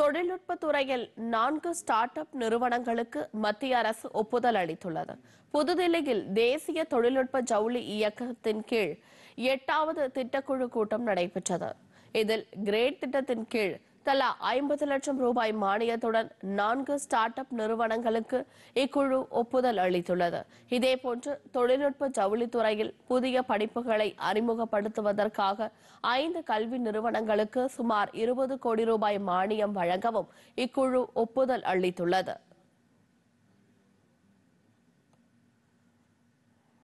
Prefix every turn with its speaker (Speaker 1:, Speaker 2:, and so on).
Speaker 1: தொழில்நுட்ப துறையில் நான்கு ஸ்டார்ட் அப் நிறுவனங்களுக்கு மத்திய அரசு ஒப்புதல் அளித்துள்ளது புதுதில்லியில் தேசிய தொழில்நுட்ப ஜவுளி இயக்கத்தின் கீழ் எட்டாவது திட்டக்குழு கூட்டம் நடைபெற்றது இதில் கிரேட் திட்டத்தின் கீழ் தலா ஐம்பது லட்சம் ரூபாய் மானியத்துடன் நான்கு ஸ்டார்ட் அப் நிறுவனங்களுக்கு இக்குழு ஒப்புதல் அளித்துள்ளது இதேபோன்று தொழில்நுட்ப ஜவுளித்துறையில் புதிய படிப்புகளை அறிமுகப்படுத்துவதற்காக ஐந்து கல்வி நிறுவனங்களுக்கு சுமார் இருபது கோடி ரூபாய் மானியம் வழங்கவும் இக்குழு ஒப்புதல் அளித்துள்ளது